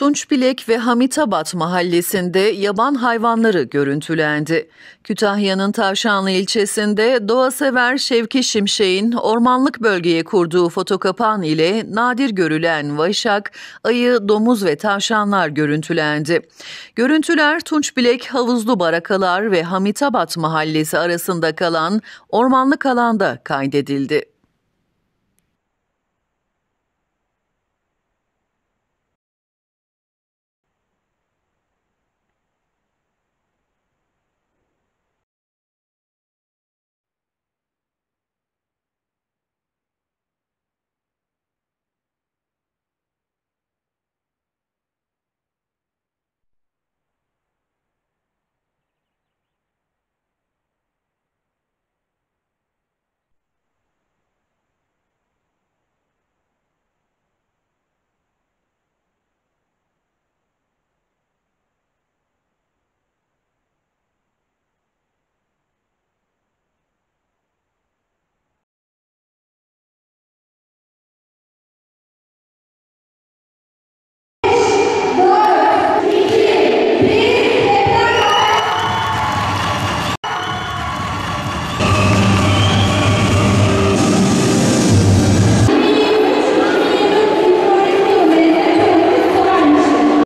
Tunçbilek ve Hamitabat mahallesinde yaban hayvanları görüntülendi. Kütahya'nın Tavşanlı ilçesinde doğa sever Şevki Şimşek'in ormanlık bölgeye kurduğu fotokapan ile nadir görülen vaşak, ayı, domuz ve tavşanlar görüntülendi. Görüntüler Tunçbilek, Havuzlu Barakalar ve Hamitabat mahallesi arasında kalan ormanlık alanda kaydedildi.